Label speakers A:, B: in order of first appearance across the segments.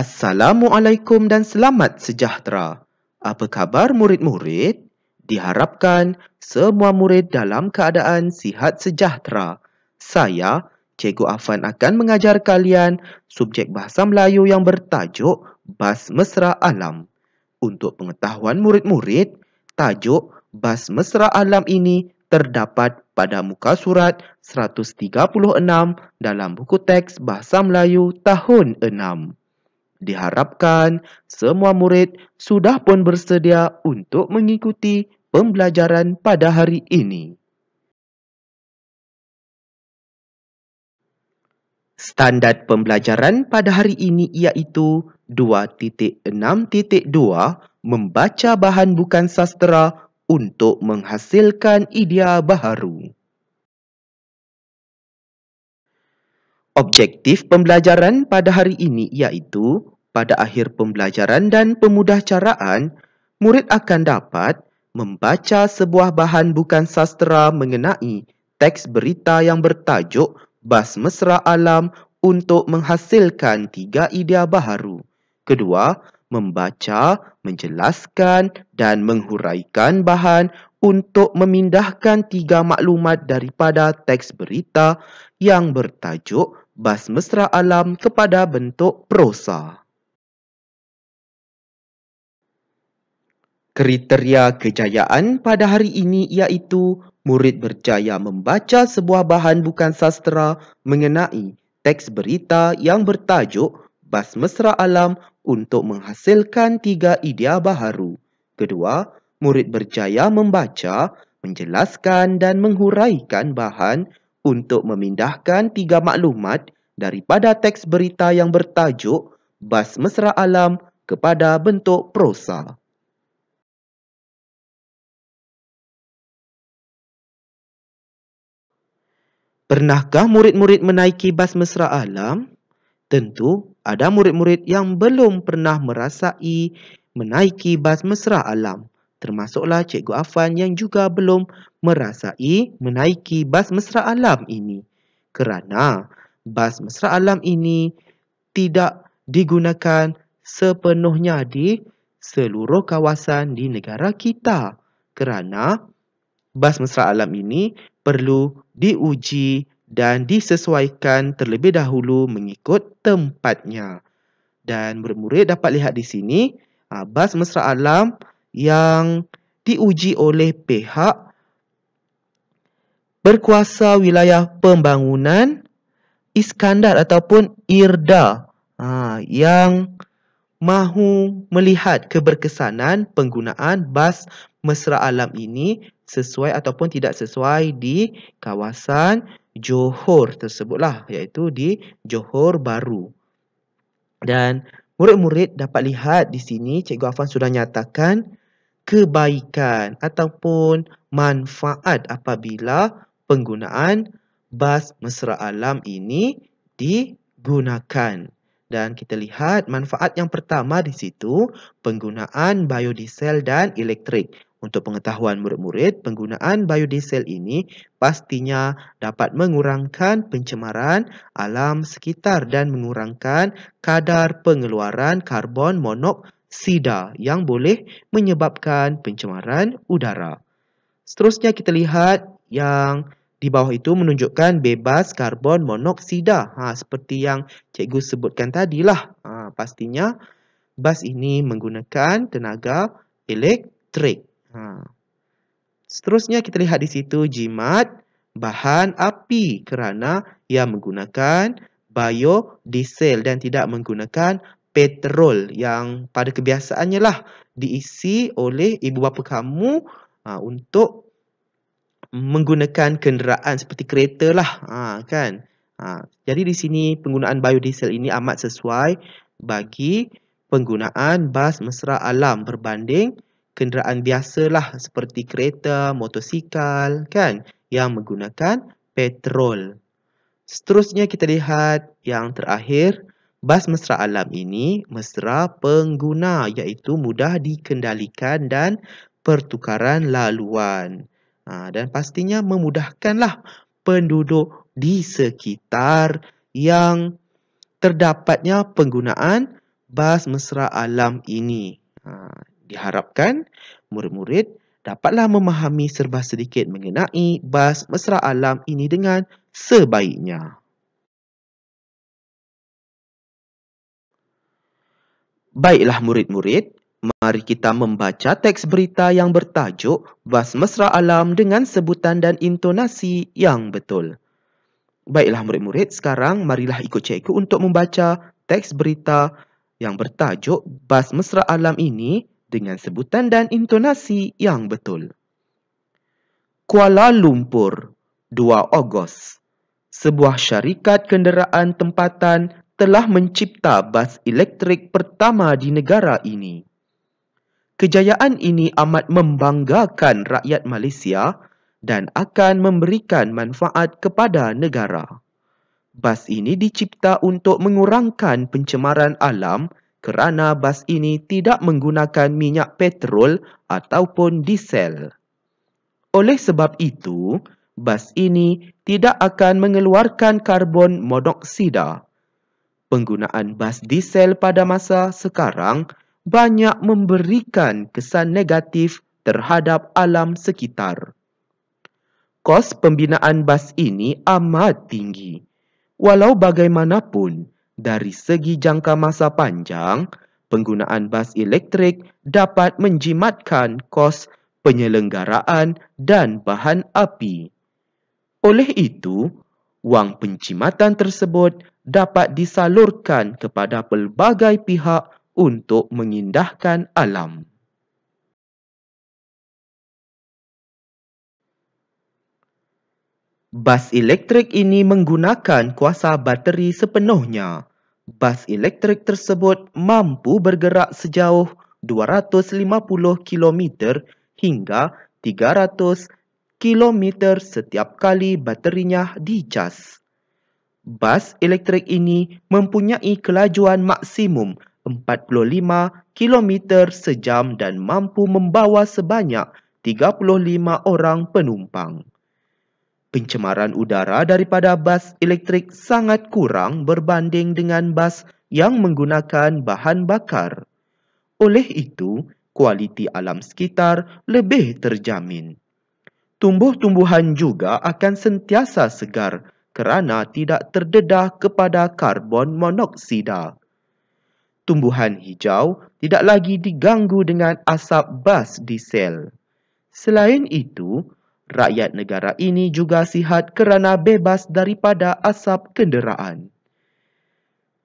A: Assalamualaikum dan selamat sejahtera. Apa khabar murid-murid? Diharapkan semua murid dalam keadaan sihat sejahtera. Saya, Cikgu Afan akan mengajar kalian subjek bahasa Melayu yang bertajuk Bas Mesra Alam. Untuk pengetahuan murid-murid, tajuk Bas Mesra Alam ini terdapat pada muka surat 136 dalam buku teks Bahasa Melayu tahun 6 diharapkan semua murid sudah pun bersedia untuk mengikuti pembelajaran pada hari ini. Standard pembelajaran pada hari ini iaitu 2.6.2 membaca bahan bukan sastra untuk menghasilkan idea baharu. Objektif pembelajaran pada hari ini iaitu pada akhir pembelajaran dan pemudahcaraan, murid akan dapat membaca sebuah bahan bukan sastra mengenai teks berita yang bertajuk Bas Mesra Alam untuk menghasilkan tiga idea baharu. Kedua, membaca, menjelaskan dan menghuraikan bahan untuk memindahkan tiga maklumat daripada teks berita yang bertajuk bas mesra alam kepada bentuk prosa. Kriteria kejayaan pada hari ini iaitu murid berjaya membaca sebuah bahan bukan sastra mengenai teks berita yang bertajuk Bas Mesra Alam untuk menghasilkan tiga idea baharu. Kedua, murid berjaya membaca, menjelaskan dan menghuraikan bahan untuk memindahkan tiga maklumat daripada teks berita yang bertajuk Bas Mesra Alam kepada bentuk prosa. Pernahkah murid-murid menaiki bas mesra alam? Tentu ada murid-murid yang belum pernah merasai menaiki bas mesra alam termasuklah Cikgu Afan yang juga belum merasai menaiki bas mesra alam ini. Kerana bas mesra alam ini tidak digunakan sepenuhnya di seluruh kawasan di negara kita. Kerana bas mesra alam ini perlu diuji dan disesuaikan terlebih dahulu mengikut tempatnya. Dan murid-murid dapat lihat di sini, ah, bas mesra alam yang diuji oleh pihak berkuasa wilayah pembangunan Iskandar ataupun IRDA ha, yang mahu melihat keberkesanan penggunaan bas mesra alam ini sesuai ataupun tidak sesuai di kawasan Johor tersebutlah iaitu di Johor Baru. Dan murid-murid dapat lihat di sini Cikgu Afan sudah nyatakan kebaikan ataupun manfaat apabila penggunaan bas mesra alam ini digunakan. Dan kita lihat manfaat yang pertama di situ penggunaan biodiesel dan elektrik. Untuk pengetahuan murid-murid, penggunaan biodiesel ini pastinya dapat mengurangkan pencemaran alam sekitar dan mengurangkan kadar pengeluaran karbon monoksida sida yang boleh menyebabkan pencemaran udara. Seterusnya kita lihat yang di bawah itu menunjukkan bebas karbon monoksida. Ha, seperti yang cikgu sebutkan tadilah. Ha, pastinya bas ini menggunakan tenaga elektrik. Ha. Seterusnya kita lihat di situ jimat bahan api kerana ia menggunakan biodiesel dan tidak menggunakan petrol yang pada kebiasaannya lah diisi oleh ibu bapa kamu ha, untuk menggunakan kenderaan seperti kereta lah ha, kan. Ha, jadi di sini penggunaan biodiesel ini amat sesuai bagi penggunaan bas mesra alam berbanding kenderaan biasa lah seperti kereta, motosikal kan yang menggunakan petrol. Seterusnya kita lihat yang terakhir Bas mesra alam ini mesra pengguna iaitu mudah dikendalikan dan pertukaran laluan. Ha, dan pastinya memudahkanlah penduduk di sekitar yang terdapatnya penggunaan bas mesra alam ini. Ha, diharapkan murid-murid dapatlah memahami serba sedikit mengenai bas mesra alam ini dengan sebaiknya. Baiklah murid-murid, mari kita membaca teks berita yang bertajuk Bas Mesra Alam dengan sebutan dan intonasi yang betul. Baiklah murid-murid, sekarang marilah ikut cikgu untuk membaca teks berita yang bertajuk Bas Mesra Alam ini dengan sebutan dan intonasi yang betul. Kuala Lumpur, 2 Ogos. Sebuah syarikat kenderaan tempatan telah mencipta bas elektrik pertama di negara ini. Kejayaan ini amat membanggakan rakyat Malaysia dan akan memberikan manfaat kepada negara. Bas ini dicipta untuk mengurangkan pencemaran alam kerana bas ini tidak menggunakan minyak petrol ataupun diesel. Oleh sebab itu, bas ini tidak akan mengeluarkan karbon monoksida penggunaan bas diesel pada masa sekarang banyak memberikan kesan negatif terhadap alam sekitar. Kos pembinaan bas ini amat tinggi. Walau bagaimanapun, dari segi jangka masa panjang, penggunaan bas elektrik dapat menjimatkan kos penyelenggaraan dan bahan api. Oleh itu, wang pencimatan tersebut dapat disalurkan kepada pelbagai pihak untuk mengindahkan alam. Bas elektrik ini menggunakan kuasa bateri sepenuhnya. Bas elektrik tersebut mampu bergerak sejauh 250 km hingga 300 kilometer setiap kali baterinya dicas. Bas elektrik ini mempunyai kelajuan maksimum 45 kilometer sejam dan mampu membawa sebanyak 35 orang penumpang. Pencemaran udara daripada bas elektrik sangat kurang berbanding dengan bas yang menggunakan bahan bakar. Oleh itu, kualiti alam sekitar lebih terjamin tumbuh-tumbuhan juga akan sentiasa segar kerana tidak terdedah kepada karbon monoksida. Tumbuhan hijau tidak lagi diganggu dengan asap bas diesel. Selain itu, rakyat negara ini juga sihat kerana bebas daripada asap kenderaan.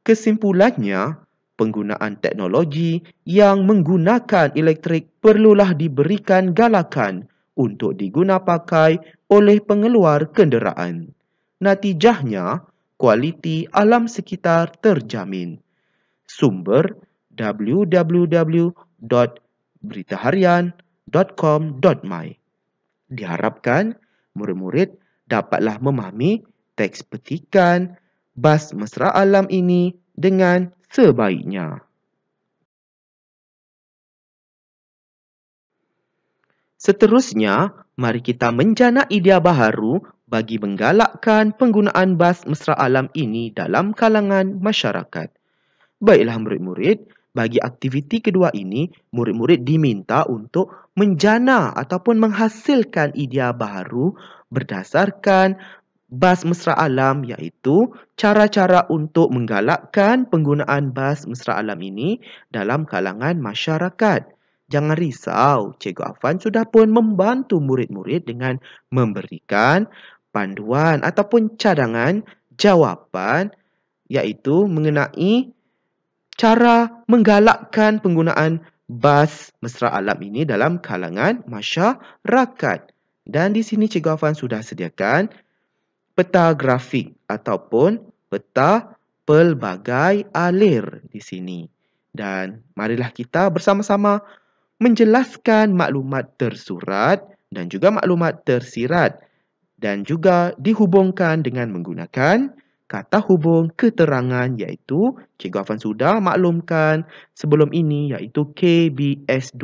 A: Kesimpulannya, penggunaan teknologi yang menggunakan elektrik perlulah diberikan galakan untuk diguna pakai oleh pengeluar kenderaan. Natijahnya, kualiti alam sekitar terjamin. Sumber www.beritaharian.com.my Diharapkan murid-murid dapatlah memahami teks petikan bas mesra alam ini dengan sebaiknya. Seterusnya, mari kita menjana idea baharu bagi menggalakkan penggunaan bas mesra alam ini dalam kalangan masyarakat. Baiklah murid-murid, bagi aktiviti kedua ini, murid-murid diminta untuk menjana ataupun menghasilkan idea baharu berdasarkan bas mesra alam iaitu cara-cara untuk menggalakkan penggunaan bas mesra alam ini dalam kalangan masyarakat. Jangan risau, Cikgu Afan sudah pun membantu murid-murid dengan memberikan panduan ataupun cadangan jawapan iaitu mengenai cara menggalakkan penggunaan bas mesra alam ini dalam kalangan masyarakat. Dan di sini Cikgu Afan sudah sediakan peta grafik ataupun peta pelbagai alir di sini. Dan marilah kita bersama-sama menjelaskan maklumat tersurat dan juga maklumat tersirat dan juga dihubungkan dengan menggunakan kata hubung keterangan iaitu Cikgu Afan sudah maklumkan sebelum ini iaitu KBS2.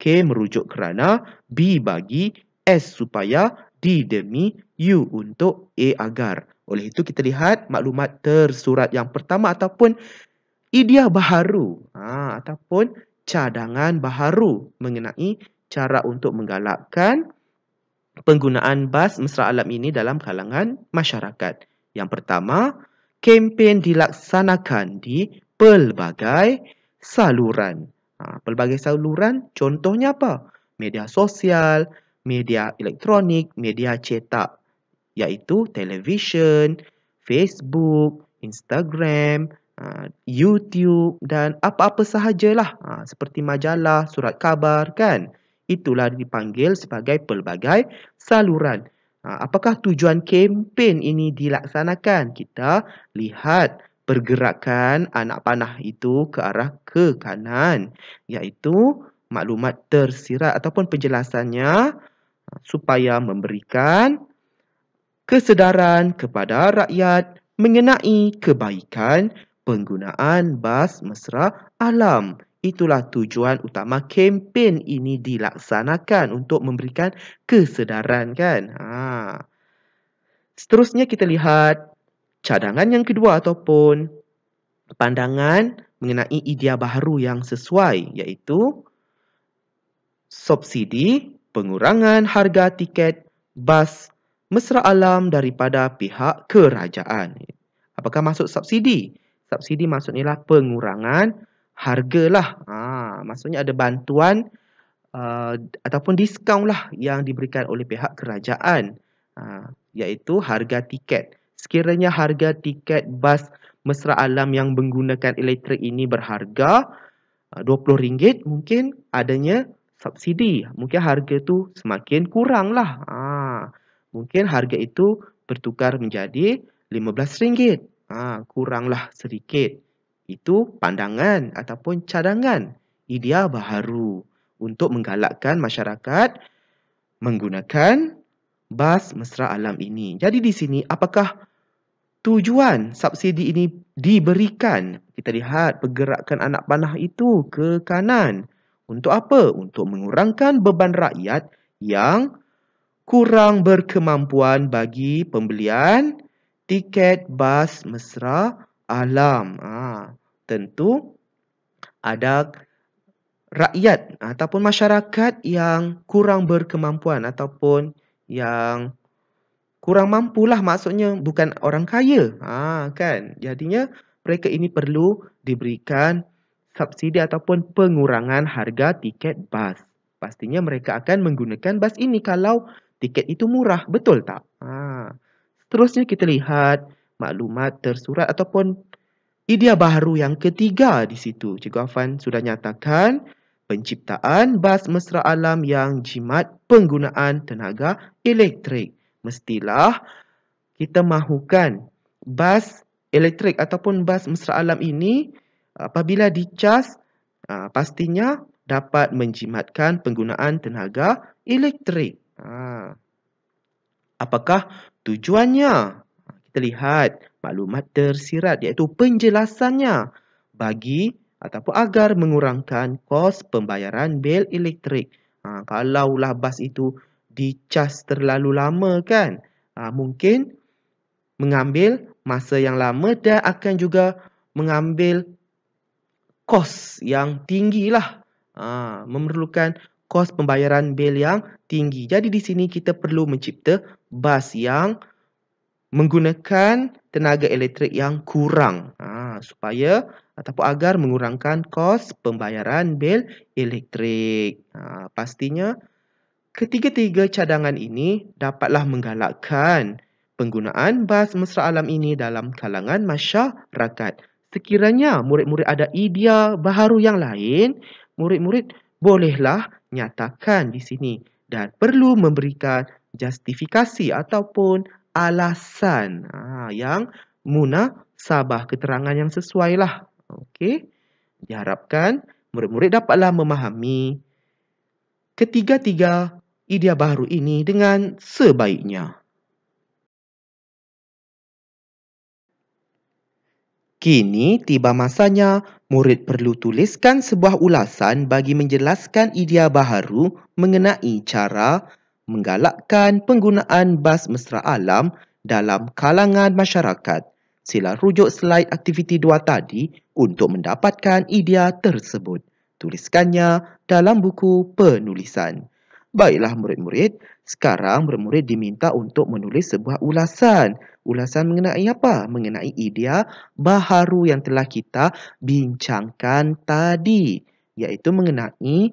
A: K merujuk kerana B bagi S supaya D demi U untuk A agar. Oleh itu kita lihat maklumat tersurat yang pertama ataupun idea baharu ha, ataupun cadangan baharu mengenai cara untuk menggalakkan penggunaan bas mesra alam ini dalam kalangan masyarakat. Yang pertama, kempen dilaksanakan di pelbagai saluran. Ha, pelbagai saluran contohnya apa? Media sosial, media elektronik, media cetak iaitu televisyen, Facebook, Instagram, Ah, YouTube dan apa-apa sahajalah ha, seperti majalah, surat kabar kan. Itulah dipanggil sebagai pelbagai saluran. Ah, apakah tujuan kempen ini dilaksanakan? Kita lihat pergerakan anak panah itu ke arah ke kanan iaitu maklumat tersirat ataupun penjelasannya supaya memberikan kesedaran kepada rakyat mengenai kebaikan penggunaan bas mesra alam. Itulah tujuan utama kempen ini dilaksanakan untuk memberikan kesedaran kan. Ha. Seterusnya kita lihat cadangan yang kedua ataupun pandangan mengenai idea baru yang sesuai iaitu subsidi pengurangan harga tiket bas mesra alam daripada pihak kerajaan. Apakah masuk subsidi? Subsidi maksudnya lah pengurangan harga lah. Ha, maksudnya ada bantuan uh, ataupun diskaun lah yang diberikan oleh pihak kerajaan. Ha, iaitu harga tiket. Sekiranya harga tiket bas mesra alam yang menggunakan elektrik ini berharga uh, RM20 mungkin adanya subsidi. Mungkin harga tu semakin kurang lah. Ha, mungkin harga itu bertukar menjadi RM15 ha, kuranglah sedikit. Itu pandangan ataupun cadangan idea baharu untuk menggalakkan masyarakat menggunakan bas mesra alam ini. Jadi di sini apakah tujuan subsidi ini diberikan? Kita lihat pergerakan anak panah itu ke kanan. Untuk apa? Untuk mengurangkan beban rakyat yang kurang berkemampuan bagi pembelian tiket bas mesra alam. Ha, tentu ada rakyat ataupun masyarakat yang kurang berkemampuan ataupun yang kurang mampu lah maksudnya bukan orang kaya. Ha, kan? Jadinya mereka ini perlu diberikan subsidi ataupun pengurangan harga tiket bas. Pastinya mereka akan menggunakan bas ini kalau tiket itu murah. Betul tak? Ha, Seterusnya kita lihat maklumat tersurat ataupun idea baru yang ketiga di situ. Cikgu Afan sudah nyatakan penciptaan bas mesra alam yang jimat penggunaan tenaga elektrik. Mestilah kita mahukan bas elektrik ataupun bas mesra alam ini apabila dicas ha, pastinya dapat menjimatkan penggunaan tenaga elektrik. Ha. Apakah tujuannya. Kita lihat maklumat tersirat iaitu penjelasannya bagi ataupun agar mengurangkan kos pembayaran bil elektrik. Ha, kalaulah bas itu dicas terlalu lama kan, ha, mungkin mengambil masa yang lama dan akan juga mengambil kos yang tinggilah. Ha, memerlukan kos pembayaran bil yang tinggi. Jadi di sini kita perlu mencipta bas yang menggunakan tenaga elektrik yang kurang ha, supaya ataupun agar mengurangkan kos pembayaran bil elektrik. Ha, pastinya ketiga-tiga cadangan ini dapatlah menggalakkan penggunaan bas mesra alam ini dalam kalangan masyarakat. Sekiranya murid-murid ada idea baharu yang lain, murid-murid bolehlah nyatakan di sini dan perlu memberikan justifikasi ataupun alasan ha, yang munasabah keterangan yang sesuai lah. Okey, diharapkan murid-murid dapatlah memahami ketiga-tiga idea baru ini dengan sebaiknya. Kini tiba masanya murid perlu tuliskan sebuah ulasan bagi menjelaskan idea baharu mengenai cara menggalakkan penggunaan bas mesra alam dalam kalangan masyarakat. Sila rujuk slide aktiviti dua tadi untuk mendapatkan idea tersebut. Tuliskannya dalam buku penulisan. Baiklah murid-murid, sekarang murid-murid diminta untuk menulis sebuah ulasan. Ulasan mengenai apa? Mengenai idea baharu yang telah kita bincangkan tadi. Iaitu mengenai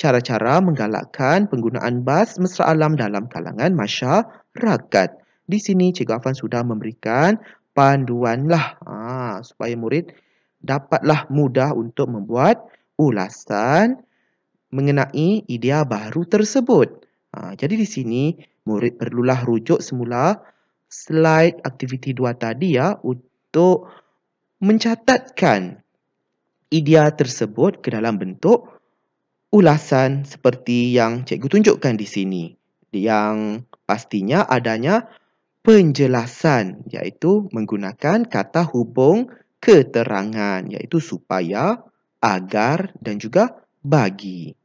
A: cara-cara menggalakkan penggunaan bas mesra alam dalam kalangan masyarakat. Di sini Cikgu Afan sudah memberikan panduanlah ha, supaya murid dapatlah mudah untuk membuat ulasan mengenai idea baru tersebut. Ha, jadi di sini murid perlulah rujuk semula slide aktiviti dua tadi ya untuk mencatatkan idea tersebut ke dalam bentuk ulasan seperti yang cikgu tunjukkan di sini. Yang pastinya adanya penjelasan iaitu menggunakan kata hubung keterangan iaitu supaya, agar dan juga bagi.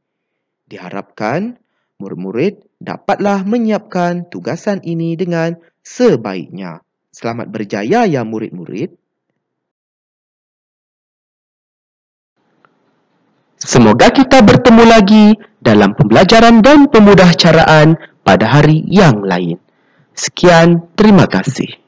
A: Diharapkan murid-murid dapatlah menyiapkan tugasan ini dengan sebaiknya. Selamat berjaya ya murid-murid. Semoga kita bertemu lagi dalam pembelajaran dan pemudahcaraan pada hari yang lain. Sekian, terima kasih.